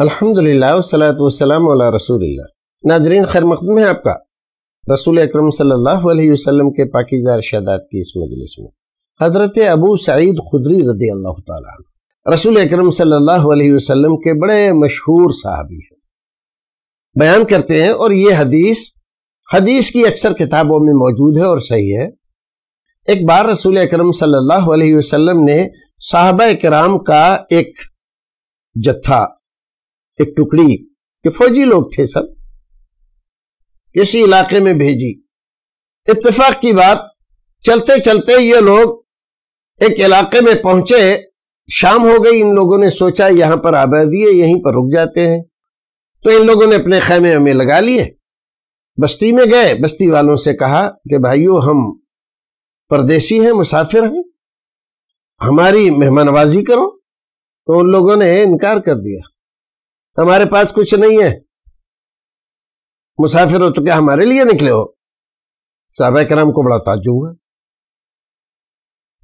अल्हम्दुलिल्लाह रसूलिल्लाह नाजरीन खैर मकदम है आपका रसूल अकरम सल्लल्लाहु अलैहि वसल्लम के पाकिजा इरशादात की इस मजलिस में हज़रत अबू सईद खुदरी रदी अल्लाह ताला रसूल अकरम सल्लल्लाहु अलैहि वसल्लम के बड़े मशहूर साहबी हैं बयान करते हैं और ये हदीस हदीस की अक्सर किताबों में मौजूद है और सही है एक बार रसूल अकरम सल्लल्लाहु अलैहि वसल्लम ने साहबा कराम का एक जत्था एक टुकड़ी के फौजी लोग थे सब किसी इलाके में भेजी इतफाक की बात चलते चलते ये लोग एक इलाके में पहुंचे शाम हो गई इन लोगों ने सोचा यहां पर आबादी है यहीं पर रुक जाते हैं तो इन लोगों ने अपने खेमे हमें लगा लिए बस्ती में गए बस्ती वालों से कहा कि भाइयों हम परदेसी हैं मुसाफिर हैं हमारी मेहमानबाजी करो तो उन लोगों ने इनकार कर दिया हमारे पास कुछ नहीं है मुसाफिर हो तो क्या हमारे लिए निकले हो साहब कराम को बड़ा ताजु हुआ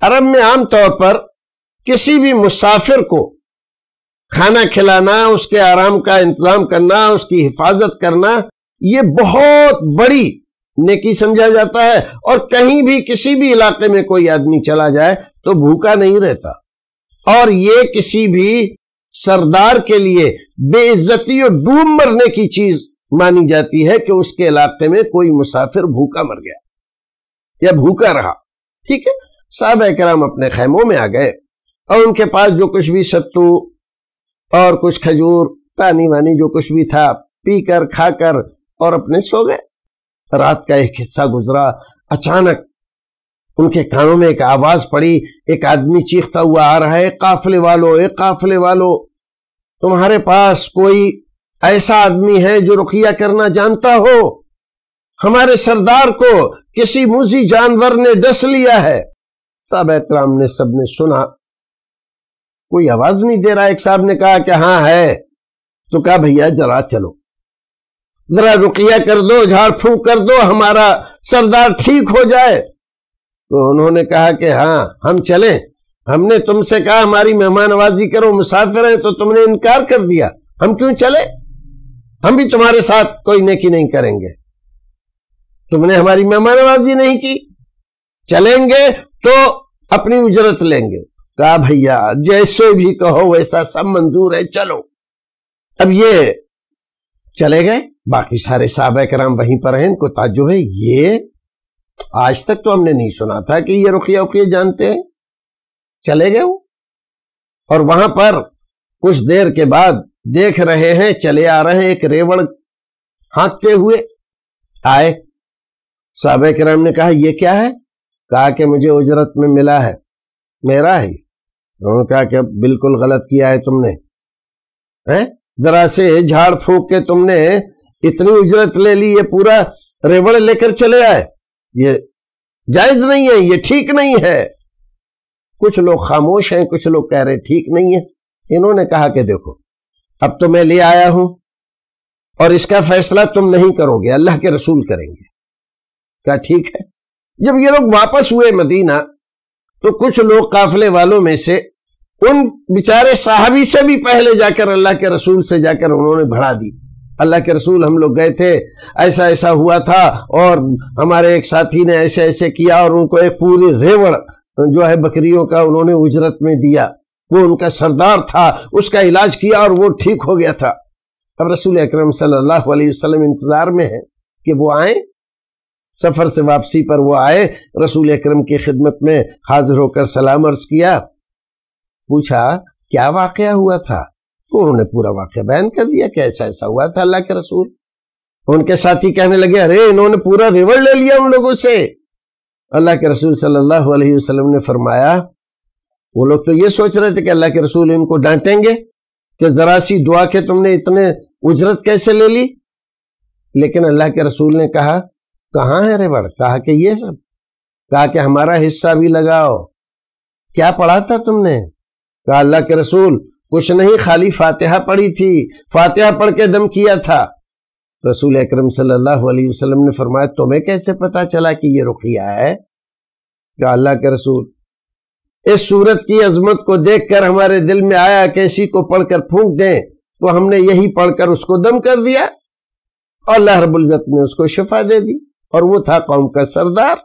अरब में आमतौर पर किसी भी मुसाफिर को खाना खिलाना उसके आराम का इंतजाम करना उसकी हिफाजत करना यह बहुत बड़ी नेकी समझा जाता है और कहीं भी किसी भी इलाके में कोई आदमी चला जाए तो भूखा नहीं रहता और ये किसी भी सरदार के लिए बेइज्जती और डूब मरने की चीज मानी जाती है कि उसके इलाके में कोई मुसाफिर भूखा मर गया या भूखा रहा ठीक है साहब कराम अपने खेमों में आ गए और उनके पास जो कुछ भी सत्तू और कुछ खजूर पानी वानी जो कुछ भी था पीकर खाकर और अपने सो गए रात का एक हिस्सा गुजरा अचानक उनके कानों में एक आवाज पड़ी एक आदमी चीखता हुआ आ रहा है काफले वालो ए काफले वालो तुम्हारे पास कोई ऐसा आदमी है जो रुकिया करना जानता हो हमारे सरदार को किसी मुझी जानवर ने डस लिया है साहब एहतराम ने सबने सुना कोई आवाज नहीं दे रहा एक साहब ने कहा कि हाँ है तो कहा भैया जरा चलो जरा रुकिया कर दो झाड़ फूक कर दो हमारा सरदार ठीक हो जाए तो उन्होंने कहा कि हाँ हम चलें हमने तुमसे कहा हमारी मेहमानबाजी करो मुसाफिर हैं तो तुमने इनकार कर दिया हम क्यों चले हम भी तुम्हारे साथ कोई नेकी नहीं करेंगे तुमने हमारी मेहमानबाजी नहीं की चलेंगे तो अपनी उजरत लेंगे कहा भैया जैसे भी कहो वैसा सब मंजूर है चलो अब ये चले गए बाकी सारे साहब कराम वहीं पर हैं इनको ताजुब है ये आज तक तो हमने नहीं सुना था कि ये रुकिया उखिया जानते हैं चले गए वो और वहां पर कुछ देर के बाद देख रहे हैं चले आ रहे हैं एक रेवड़ हाँकते हुए आए साहब कराम ने कहा यह क्या है कहा कि मुझे उजरत में मिला है मेरा है उन्होंने कहा कि बिल्कुल गलत किया है तुमने है जरा से झाड़ फूक के तुमने इतनी उजरत ले ली ये पूरा रेवड़ लेकर चले आए ये जायज नहीं है ये ठीक नहीं है कुछ लोग खामोश हैं कुछ लोग कह रहे ठीक नहीं है इन्होंने कहा कि देखो अब तो मैं ले आया हूं और इसका फैसला तुम नहीं करोगे अल्लाह के रसूल करेंगे क्या ठीक है जब ये लोग वापस हुए मदीना तो कुछ लोग काफले वालों में से उन बेचारे साहबी से भी पहले जाकर अल्लाह के रसूल से जाकर उन्होंने भड़ा दी अल्लाह के रसूल हम लोग गए थे ऐसा ऐसा हुआ था और हमारे एक साथी ने ऐसे ऐसे किया और उनको एक पूरी रेवड़ जो है बकरियों का उन्होंने उजरत में दिया वो उनका सरदार था उसका इलाज किया और वो ठीक हो गया था अब रसूल अक्रम सल्लाम इंतज़ार में है कि वो आए सफ़र से वापसी पर वो आए रसूल अक्रम की खिदमत में हाजिर होकर सलाम अर्ज किया पूछा क्या वाक़ हुआ था तो उन्होंने पूरा वाक़ बयान कर दिया कि ऐसा ऐसा हुआ था अल्लाह के रसूल उनके साथी कहने लगे अरे इन्होंने पूरा रिवर ले लिया उन लोगों से अल्लाह के रसूल सल्लल्लाहु अलैहि वसल्लम ने फरमाया वो लोग तो ये सोच रहे थे कि अल्लाह के रसूल इनको डांटेंगे कि ज़रा सी दुआ के तुमने इतने उजरत कैसे ले ली लेकिन अल्लाह के रसूल ने कहा कहाँ है रे बड़ कहा कि ये सब कहा कि हमारा हिस्सा भी लगाओ क्या पढ़ा था तुमने कहा अल्लाह के रसूल कुछ नहीं खाली फातिहा पढ़ी थी फातिहा पढ़ के दम किया था रसूल अक्रम सल्लल्लाहु ने फरमाया तुम्हें कैसे पता चला कि यह रुकिया है क्या अल्लाह के रसूल इस सूरत की अजमत को देखकर हमारे दिल में आया कि इसी को पढ़कर फूंक दें तो हमने यही पढ़कर उसको दम कर दिया और अल्लाह रबुल्जत ने उसको शिफा दे दी और वो था कौम का सरदार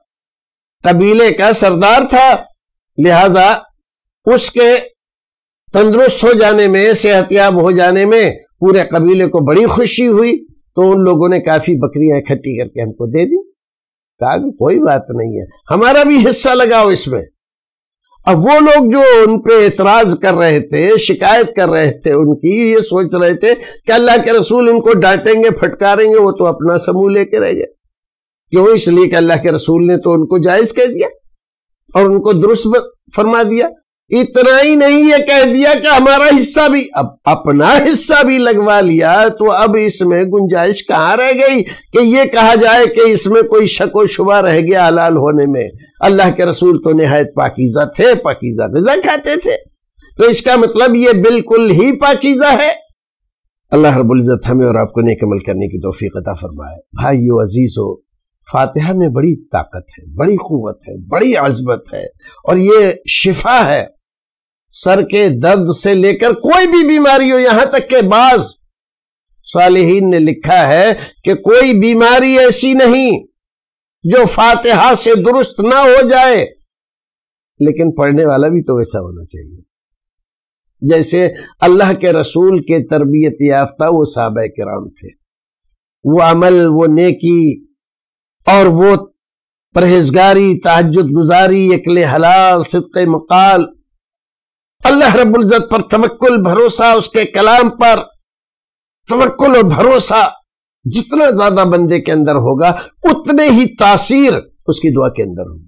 कबीले का सरदार था लिहाजा उसके तंदुरुस्त हो जाने में सेहतियाब हो जाने में पूरे कबीले को बड़ी खुशी हुई तो उन लोगों ने काफ़ी बकरियां इकट्ठी करके हमको दे दी कहा कि कोई बात नहीं है हमारा भी हिस्सा लगाओ इसमें अब वो लोग जो उन पर एतराज कर रहे थे शिकायत कर रहे थे उनकी ये सोच रहे थे कि अल्लाह के रसूल इनको डांटेंगे फटकारेंगे वो तो अपना समूह लेके रह गए क्यों इसलिए कि अल्लाह के रसूल ने तो उनको जायज कह दिया और उनको दुरुस्त फरमा दिया इतना ही नहीं ये कह दिया कि हमारा हिस्सा भी अब अपना हिस्सा भी लगवा लिया तो अब इसमें गुंजाइश कहाँ रह गई कि ये कहा जाए कि इसमें कोई शक व शुबा रह गया हलाल होने में अल्लाह के रसूल तो नहायत पाकिजा थे पाकिजा गजा खाते थे तो इसका मतलब ये बिल्कुल ही पाकिजा है अल्लाह रबुल्ज़त हमें और आपको नेक अमल करने की तोफीकता अता फरमाए अजीज हो फातिहा में बड़ी ताकत है बड़ी क़वत है बड़ी अजमत है और ये शिफा है सर के दर्द से लेकर कोई भी बीमारी हो यहां तक के बाद सालिहीन ने लिखा है कि कोई बीमारी ऐसी नहीं जो फातिहा से दुरुस्त ना हो जाए लेकिन पढ़ने वाला भी तो वैसा होना चाहिए जैसे अल्लाह के रसूल के तरबियत याफ्ता वो साहब कराम थे वो अमल वो नेकी और वो परहेजगारी तहजद गुजारी अकल हलाल सिद्क मकाल अल्लाह रबुल्जत पर तवक्ल भरोसा उसके कलाम पर तवक्ल और भरोसा जितना ज्यादा बंदे के अंदर होगा उतने ही तासीर उसकी दुआ के अंदर होगी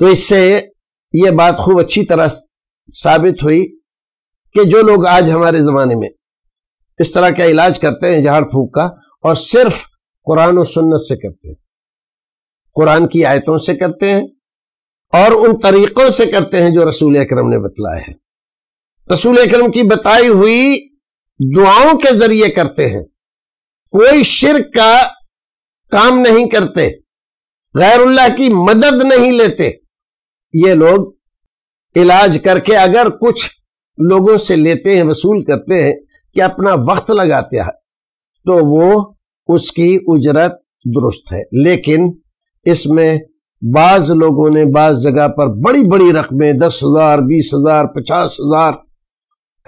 तो इससे यह बात खूब अच्छी तरह साबित हुई कि जो लोग आज हमारे ज़माने में इस तरह का इलाज करते हैं झाड़ फूक का और सिर्फ कुरान और सुन्नत से करते हैं कुरान की आयतों से करते हैं और उन तरीक़ों से करते हैं जो रसूल अक्रम ने बतलाए हैं रसूल अक्रम की बताई हुई दुआओं के जरिए करते हैं कोई शिरक का काम नहीं करते गैरुल्लाह की मदद नहीं लेते ये लोग इलाज करके अगर कुछ लोगों से लेते हैं वसूल करते हैं कि अपना वक्त लगाते हैं तो वो उसकी उजरत दुरुस्त है लेकिन इसमें बाज लोगों ने बाज जगह पर बड़ी बड़ी रकमें दस हज़ार बीस हज़ार पचास हज़ार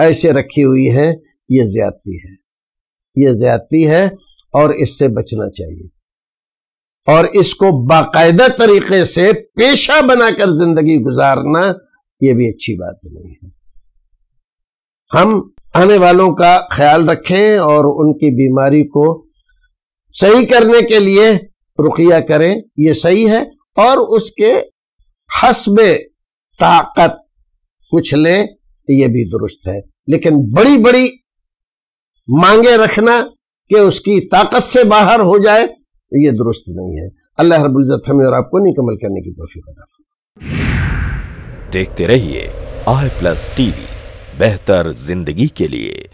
ऐसे रखी हुई हैं ये ज्यादती है ये ज्यादती है और इससे बचना चाहिए और इसको बाकायदा तरीके से पेशा बनाकर जिंदगी गुजारना ये भी अच्छी बात नहीं है हम आने वालों का ख्याल रखें और उनकी बीमारी को सही करने के लिए रुकिया करें ये सही है और उसके हसब ताकत कुछ ले तो ये भी दुरुस्त है लेकिन बड़ी बड़ी मांगे रखना कि उसकी ताकत से बाहर हो जाए तो ये दुरुस्त नहीं है अल्लाह रबुल्जत हमें और आपको नहीं कमल करने की तोफ़ी देखते रहिए आई प्लस टीवी बेहतर जिंदगी के लिए